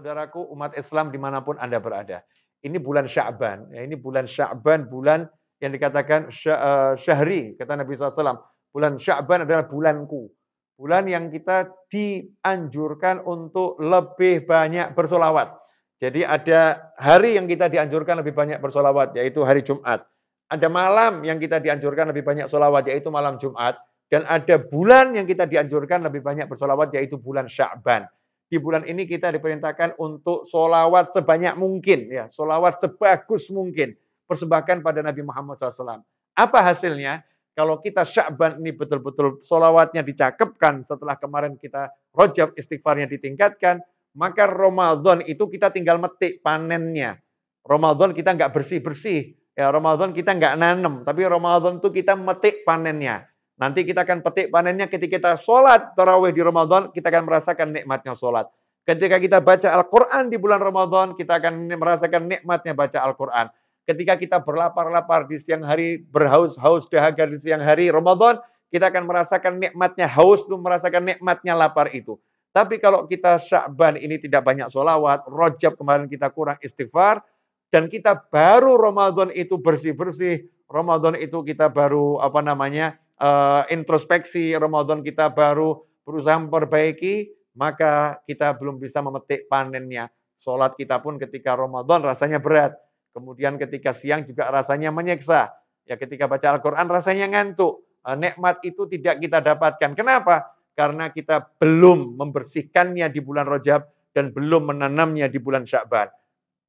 saudaraku umat Islam dimanapun Anda berada. Ini bulan Sya'ban. Ya, ini bulan Sya'ban, bulan yang dikatakan eh, syahri, kata Nabi SAW. Bulan Sya'ban adalah bulanku. Bulan yang kita dianjurkan untuk lebih banyak bersolawat. Jadi ada hari yang kita dianjurkan lebih banyak bersolawat, yaitu hari Jumat. Ada malam yang kita dianjurkan lebih banyak solawat, yaitu malam Jumat. Dan ada bulan yang kita dianjurkan lebih banyak bersolawat, yaitu bulan Sya'ban di bulan ini kita diperintahkan untuk solawat sebanyak mungkin, ya, solawat sebagus mungkin, persembahkan pada Nabi Muhammad SAW. Apa hasilnya? Kalau kita Syakban ini betul-betul solawatnya dicakepkan setelah kemarin kita rojab istighfarnya ditingkatkan, maka Ramadan itu kita tinggal metik panennya. Ramadan kita nggak bersih-bersih, ya Ramadan kita nggak nanem, tapi Ramadan itu kita metik panennya. Nanti kita akan petik panennya ketika kita sholat tarawih di Ramadan, kita akan merasakan nikmatnya sholat. Ketika kita baca Al-Quran di bulan Ramadan, kita akan merasakan nikmatnya baca Al-Quran. Ketika kita berlapar-lapar di siang hari, berhaus-haus dahaga di siang hari Ramadan, kita akan merasakan nikmatnya haus itu, merasakan nikmatnya lapar itu. Tapi kalau kita Syakban ini tidak banyak sholawat, Rojab kemarin kita kurang istighfar, dan kita baru Ramadan itu bersih-bersih, Ramadan itu kita baru apa namanya uh, introspeksi Ramadan kita baru berusaha memperbaiki, maka kita belum bisa memetik panennya. Sholat kita pun ketika Ramadan rasanya berat. Kemudian ketika siang juga rasanya menyiksa. Ya ketika baca Al-Quran rasanya ngantuk. Eh, nikmat itu tidak kita dapatkan. Kenapa? Karena kita belum membersihkannya di bulan Rojab dan belum menanamnya di bulan Syakban.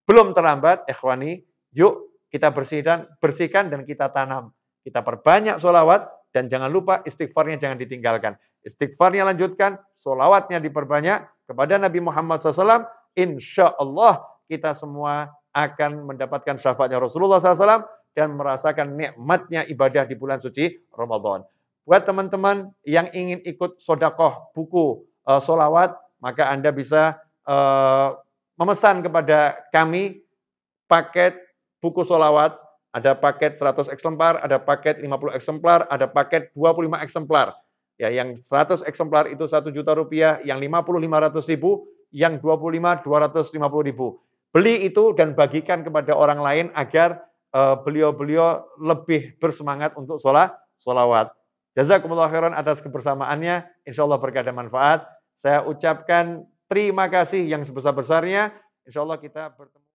Belum terlambat, ikhwani, yuk kita bersihkan, bersihkan dan kita tanam. Kita perbanyak sholawat, dan jangan lupa istighfarnya jangan ditinggalkan. Istighfarnya lanjutkan, solawatnya diperbanyak kepada Nabi Muhammad SAW. Insya Allah kita semua akan mendapatkan syafaatnya Rasulullah SAW dan merasakan nikmatnya ibadah di bulan suci Ramadan. Buat teman-teman yang ingin ikut sodakoh buku uh, solawat, maka Anda bisa uh, memesan kepada kami paket buku solawat ada paket 100 eksemplar, ada paket 50 eksemplar, ada paket 25 eksemplar. Ya, yang 100 eksemplar itu 1 juta rupiah, yang 50 500 ribu, yang 25 250 ribu. Beli itu dan bagikan kepada orang lain agar eh, beliau-beliau uh, lebih bersemangat untuk sholat, sholawat. Jazakumullah khairan atas kebersamaannya. Insya Allah dan manfaat. Saya ucapkan terima kasih yang sebesar-besarnya. Insya Allah kita bertemu.